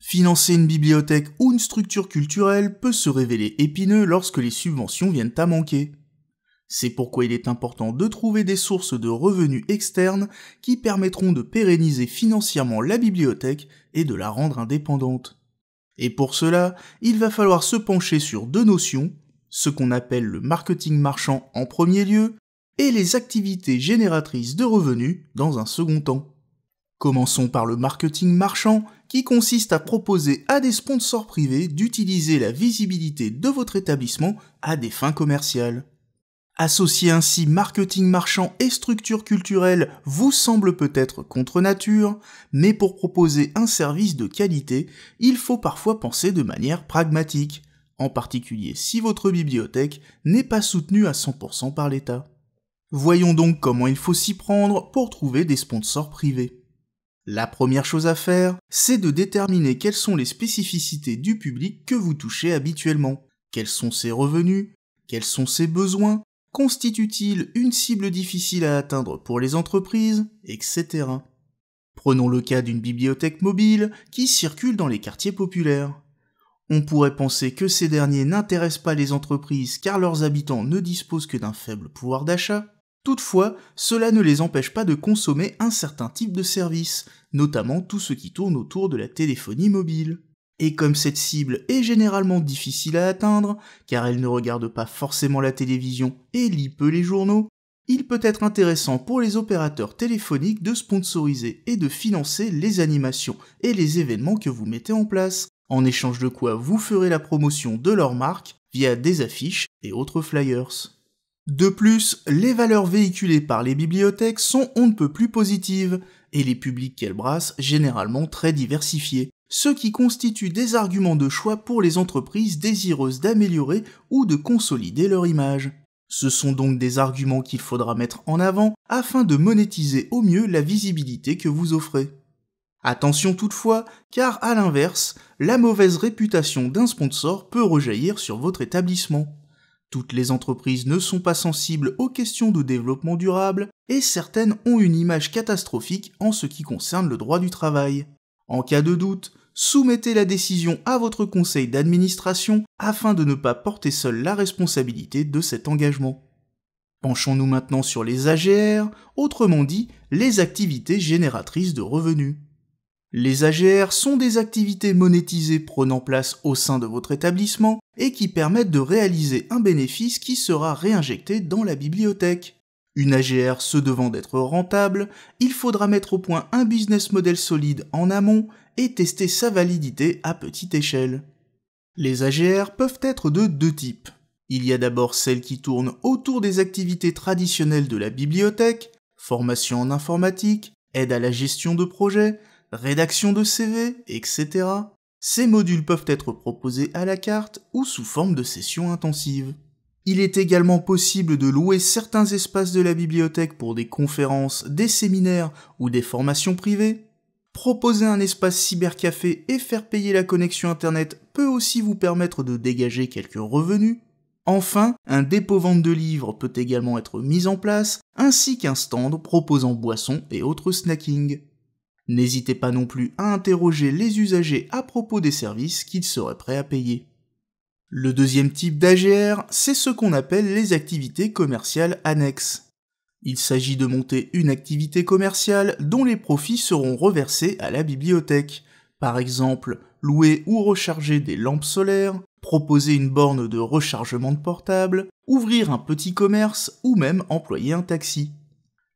Financer une bibliothèque ou une structure culturelle peut se révéler épineux lorsque les subventions viennent à manquer. C'est pourquoi il est important de trouver des sources de revenus externes qui permettront de pérenniser financièrement la bibliothèque et de la rendre indépendante. Et pour cela, il va falloir se pencher sur deux notions, ce qu'on appelle le marketing marchand en premier lieu, et les activités génératrices de revenus dans un second temps. Commençons par le marketing marchand, qui consiste à proposer à des sponsors privés d'utiliser la visibilité de votre établissement à des fins commerciales. Associer ainsi marketing marchand et structure culturelle vous semble peut-être contre nature, mais pour proposer un service de qualité, il faut parfois penser de manière pragmatique, en particulier si votre bibliothèque n'est pas soutenue à 100% par l'État. Voyons donc comment il faut s'y prendre pour trouver des sponsors privés. La première chose à faire, c'est de déterminer quelles sont les spécificités du public que vous touchez habituellement. Quels sont ses revenus Quels sont ses besoins Constitue-t-il une cible difficile à atteindre pour les entreprises Etc. Prenons le cas d'une bibliothèque mobile qui circule dans les quartiers populaires. On pourrait penser que ces derniers n'intéressent pas les entreprises car leurs habitants ne disposent que d'un faible pouvoir d'achat, Toutefois, cela ne les empêche pas de consommer un certain type de service, notamment tout ce qui tourne autour de la téléphonie mobile. Et comme cette cible est généralement difficile à atteindre, car elle ne regarde pas forcément la télévision et lit peu les journaux, il peut être intéressant pour les opérateurs téléphoniques de sponsoriser et de financer les animations et les événements que vous mettez en place, en échange de quoi vous ferez la promotion de leur marque via des affiches et autres flyers. De plus, les valeurs véhiculées par les bibliothèques sont on ne peut plus positives, et les publics qu'elles brassent généralement très diversifiés, ce qui constitue des arguments de choix pour les entreprises désireuses d'améliorer ou de consolider leur image. Ce sont donc des arguments qu'il faudra mettre en avant afin de monétiser au mieux la visibilité que vous offrez. Attention toutefois, car à l'inverse, la mauvaise réputation d'un sponsor peut rejaillir sur votre établissement. Toutes les entreprises ne sont pas sensibles aux questions de développement durable et certaines ont une image catastrophique en ce qui concerne le droit du travail. En cas de doute, soumettez la décision à votre conseil d'administration afin de ne pas porter seul la responsabilité de cet engagement. Penchons-nous maintenant sur les AGR, autrement dit les activités génératrices de revenus. Les AGR sont des activités monétisées prenant place au sein de votre établissement et qui permettent de réaliser un bénéfice qui sera réinjecté dans la bibliothèque. Une AGR se devant d'être rentable, il faudra mettre au point un business model solide en amont et tester sa validité à petite échelle. Les AGR peuvent être de deux types. Il y a d'abord celles qui tournent autour des activités traditionnelles de la bibliothèque, formation en informatique, aide à la gestion de projet, rédaction de CV, etc. Ces modules peuvent être proposés à la carte ou sous forme de sessions intensives. Il est également possible de louer certains espaces de la bibliothèque pour des conférences, des séminaires ou des formations privées. Proposer un espace cybercafé et faire payer la connexion Internet peut aussi vous permettre de dégager quelques revenus. Enfin, un dépôt-vente de livres peut également être mis en place, ainsi qu'un stand proposant boissons et autres snacking. N'hésitez pas non plus à interroger les usagers à propos des services qu'ils seraient prêts à payer. Le deuxième type d'AGR, c'est ce qu'on appelle les activités commerciales annexes. Il s'agit de monter une activité commerciale dont les profits seront reversés à la bibliothèque. Par exemple, louer ou recharger des lampes solaires, proposer une borne de rechargement de portable, ouvrir un petit commerce ou même employer un taxi.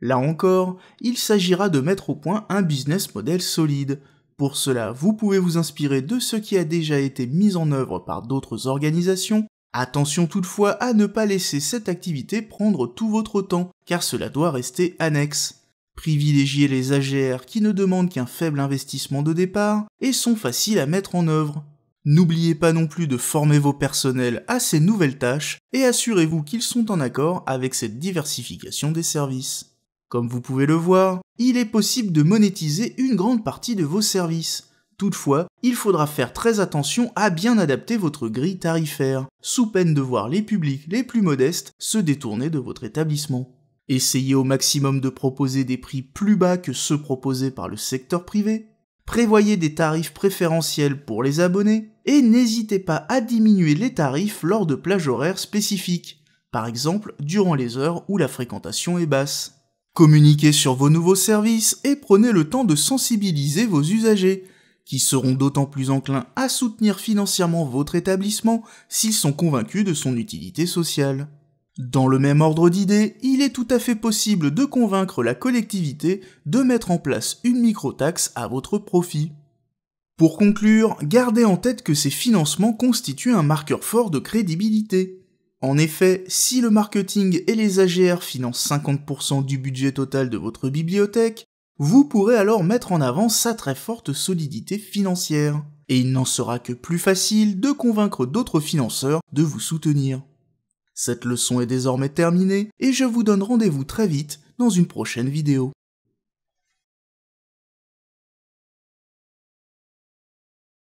Là encore, il s'agira de mettre au point un business model solide. Pour cela, vous pouvez vous inspirer de ce qui a déjà été mis en œuvre par d'autres organisations. Attention toutefois à ne pas laisser cette activité prendre tout votre temps, car cela doit rester annexe. Privilégiez les AGR qui ne demandent qu'un faible investissement de départ et sont faciles à mettre en œuvre. N'oubliez pas non plus de former vos personnels à ces nouvelles tâches et assurez-vous qu'ils sont en accord avec cette diversification des services. Comme vous pouvez le voir, il est possible de monétiser une grande partie de vos services. Toutefois, il faudra faire très attention à bien adapter votre grille tarifaire, sous peine de voir les publics les plus modestes se détourner de votre établissement. Essayez au maximum de proposer des prix plus bas que ceux proposés par le secteur privé. Prévoyez des tarifs préférentiels pour les abonnés et n'hésitez pas à diminuer les tarifs lors de plages horaires spécifiques, par exemple durant les heures où la fréquentation est basse. Communiquez sur vos nouveaux services et prenez le temps de sensibiliser vos usagers, qui seront d'autant plus enclins à soutenir financièrement votre établissement s'ils sont convaincus de son utilité sociale. Dans le même ordre d'idées, il est tout à fait possible de convaincre la collectivité de mettre en place une microtaxe à votre profit. Pour conclure, gardez en tête que ces financements constituent un marqueur fort de crédibilité. En effet, si le marketing et les AGR financent 50% du budget total de votre bibliothèque, vous pourrez alors mettre en avant sa très forte solidité financière. Et il n'en sera que plus facile de convaincre d'autres financeurs de vous soutenir. Cette leçon est désormais terminée et je vous donne rendez-vous très vite dans une prochaine vidéo.